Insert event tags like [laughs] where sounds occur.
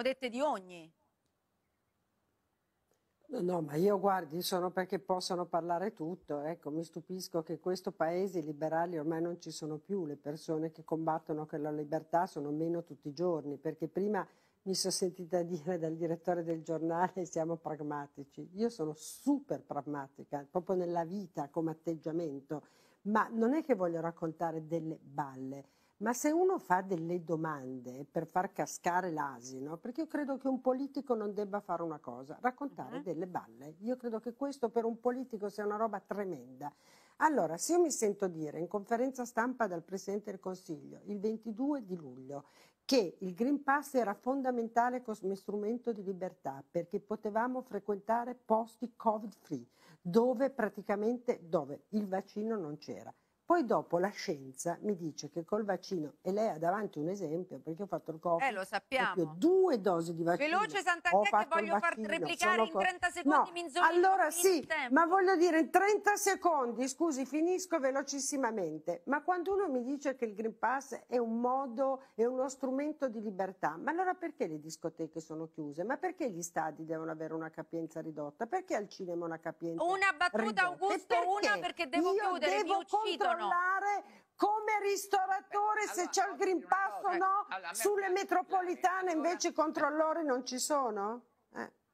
Mo dette di ogni. No, no, ma io guardi, sono perché possono parlare tutto, ecco, mi stupisco che in questo paese i liberali ormai non ci sono più, le persone che combattono per la libertà sono meno tutti i giorni, perché prima mi sono sentita [laughs] dire dal direttore del giornale siamo pragmatici, io sono super pragmatica, proprio nella vita come atteggiamento, ma non è che voglio raccontare delle balle ma se uno fa delle domande per far cascare l'asino, perché io credo che un politico non debba fare una cosa, raccontare uh-huh. delle balle. Io credo che questo per un politico sia una roba tremenda. Allora, se io mi sento dire in conferenza stampa dal Presidente del Consiglio il 22 di luglio che il Green Pass era fondamentale come strumento di libertà perché potevamo frequentare posti Covid free dove praticamente dove il vaccino non c'era. Poi dopo la scienza mi dice che col vaccino, e lei ha davanti un esempio, perché ho fatto il Covid, eh, lo sappiamo. due dosi di vaccino. Veloce Sant'Anchè che voglio far replicare in 30 secondi no, Minzolini. Allora sì, ma voglio dire in 30 secondi, scusi, finisco velocissimamente, ma quando uno mi dice che il Green Pass è un modo, è uno strumento di libertà, ma allora perché le discoteche sono chiuse? Ma perché gli stadi devono avere una capienza ridotta? Perché al cinema una capienza ridotta? Una battuta ridotta? Augusto, perché una perché devo chiudere, devo mi uccido, controllare no. come ristoratore Beh, allora, se c'è il Green Pass o no, allora, sulle metropolitane invece i controllori eh. non ci sono? Eh.